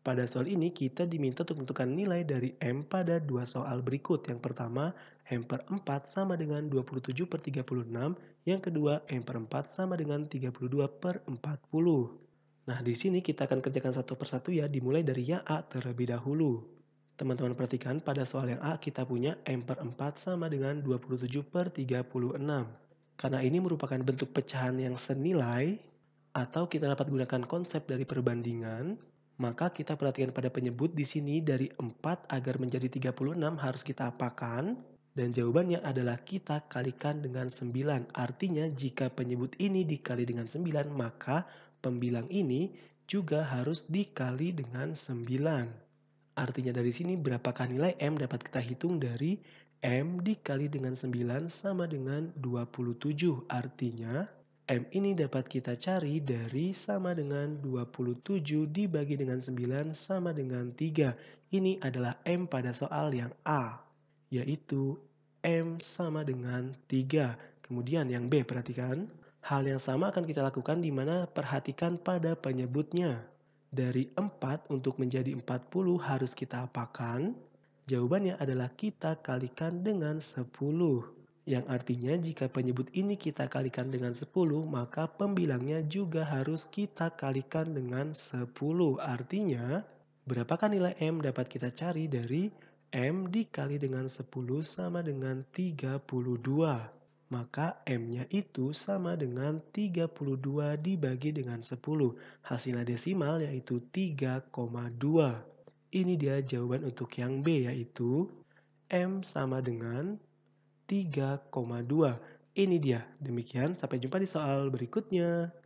Pada soal ini kita diminta untuk menentukan nilai dari M pada dua soal berikut. Yang pertama, M per 4 sama dengan 27 per 36. Yang kedua, M per 4 sama dengan 32 per 40. Nah, di sini kita akan kerjakan satu persatu ya, dimulai dari yang A terlebih dahulu. Teman-teman perhatikan pada soal yang A kita punya M per 4 sama dengan 27 per 36. Karena ini merupakan bentuk pecahan yang senilai, atau kita dapat gunakan konsep dari perbandingan, maka kita perhatikan pada penyebut di sini dari 4 agar menjadi 36 harus kita apakan. Dan jawabannya adalah kita kalikan dengan 9. Artinya jika penyebut ini dikali dengan 9 maka pembilang ini juga harus dikali dengan 9. Artinya dari sini berapakah nilai M dapat kita hitung dari M dikali dengan 9 sama dengan 27. Artinya M ini dapat kita cari dari sama dengan 27 dibagi dengan 9 sama dengan 3. Ini adalah M pada soal yang A, yaitu M sama dengan 3. Kemudian yang B, perhatikan. Hal yang sama akan kita lakukan di mana perhatikan pada penyebutnya. Dari 4 untuk menjadi 40 harus kita apakan? Jawabannya adalah kita kalikan dengan 10 yang artinya jika penyebut ini kita kalikan dengan 10, maka pembilangnya juga harus kita kalikan dengan 10. Artinya, berapakah nilai M dapat kita cari dari M dikali dengan 10 sama dengan 32. Maka M-nya itu sama dengan 32 dibagi dengan 10. Hasilnya desimal yaitu 3,2. Ini dia jawaban untuk yang B yaitu M sama dengan 3,2. Ini dia. Demikian, sampai jumpa di soal berikutnya.